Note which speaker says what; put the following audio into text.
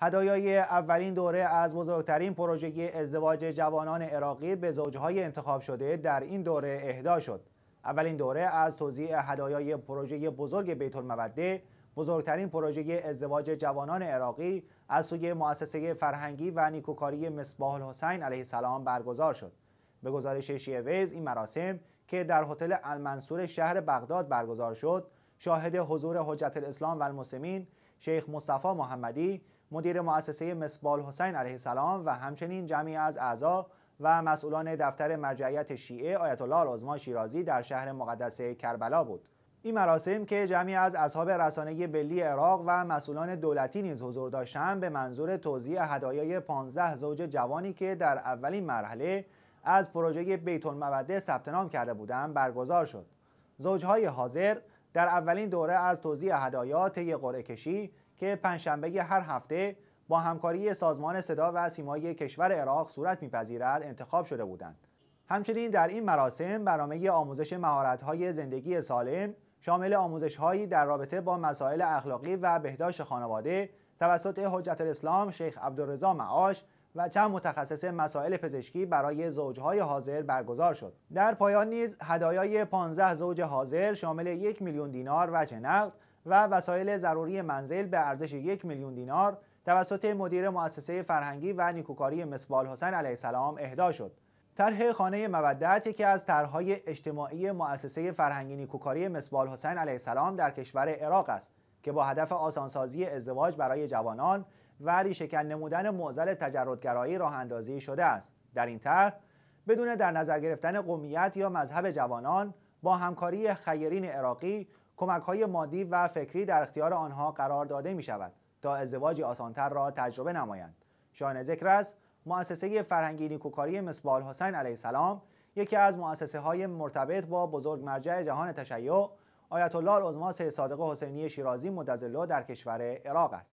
Speaker 1: هدایای اولین دوره از بزرگترین پروژه ازدواج جوانان عراقی به زوجهای انتخاب شده در این دوره اهدا شد. اولین دوره از توزیع هدایای پروژه بزرگ بیت الموده بزرگترین پروژه ازدواج جوانان عراقی از سوی مؤسسه فرهنگی و نیکوکاری مصباح الحسین علیه السلام برگزار شد. به گزارش ویز این مراسم که در هتل المنصور شهر بغداد برگزار شد، شاهد حضور حجت الاسلام و المسلمین شیخ مصطفی محمدی مدیر مؤسسه مسبال حسین علیه السلام و همچنین جمعی از اعضا و مسئولان دفتر مرجعیت شیعه آیت الله العظما شیرازی در شهر مقدس کربلا بود این مراسم که جمعی از اصحاب رسانه بلی عراق و مسئولان دولتی نیز حضور داشتند به منظور توزیع هدایای 15 زوج جوانی که در اولین مرحله از پروژه بیت المبده ثبت نام کرده بودند برگزار شد. زوجهای حاضر در اولین دوره از توزیع هدایا طی قرعه کشی که پنجشنبه هر هفته با همکاری سازمان صدا و سیمای کشور عراق صورت میپذیرد انتخاب شده بودند همچنین در این مراسم برنامه آموزش مهارت‌های زندگی سالم شامل آموزش‌هایی در رابطه با مسائل اخلاقی و بهداشت خانواده توسط حجت الاسلام شیخ عبدالرضا معاش و چند متخصص مسائل پزشکی برای زوجهای حاضر برگزار شد در پایان نیز هدایای 15 زوج حاضر شامل یک میلیون دینار و نقد و وسایل ضروری منزل به ارزش یک میلیون دینار توسط مدیر مؤسسه فرهنگی و نیکوکاری مسبال حسین علیه السلام اهدا شد. طرح خانه مودت یکی از طرحهای اجتماعی مؤسسه فرهنگی نیکوکاری مسبال حسین علیه السلام در کشور عراق است که با هدف آسانسازی ازدواج برای جوانان و ریشهکن نمودن معضل تجردگرایی راه اندازی شده است. در این طرح بدون در نظر گرفتن قومیت یا مذهب جوانان با همکاری خیرین عراقی کمک های مادی و فکری در اختیار آنها قرار داده می شود تا ازدواجی آسانتر را تجربه نمایند شایان ذکر است مؤسسه فرهنگی نیکوکاری مصباح حسین علیه السلام یکی از مؤسسه های مرتبط با بزرگ مرجع جهان تشیع آیت الله العظما صادق حسینی شیرازی مدظله در کشور عراق است